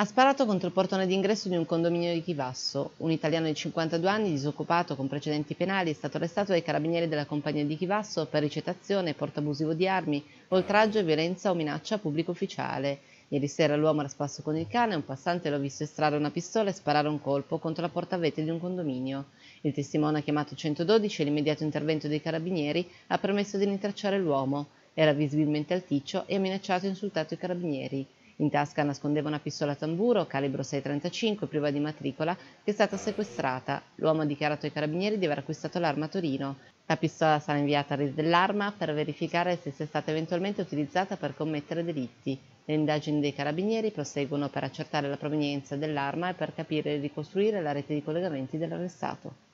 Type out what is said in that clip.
Ha sparato contro il portone d'ingresso di un condominio di Chivasso. Un italiano di 52 anni, disoccupato con precedenti penali, è stato arrestato dai carabinieri della compagnia di Chivasso per ricettazione, porto abusivo di armi, oltraggio, violenza o minaccia a pubblico ufficiale. Ieri sera l'uomo era spasso con il cane, un passante l'ha visto estrarre una pistola e sparare un colpo contro la portavete di un condominio. Il testimone ha chiamato 112 e l'immediato intervento dei carabinieri ha permesso di rintracciare l'uomo. Era visibilmente alticcio e ha minacciato e insultato i carabinieri. In tasca nascondeva una pistola tamburo, calibro 6.35, priva di matricola, che è stata sequestrata. L'uomo ha dichiarato ai carabinieri di aver acquistato l'arma a Torino. La pistola sarà inviata a RIS dell'arma per verificare se sia stata eventualmente utilizzata per commettere delitti. Le indagini dei carabinieri proseguono per accertare la provenienza dell'arma e per capire e ricostruire la rete di collegamenti dell'arrestato.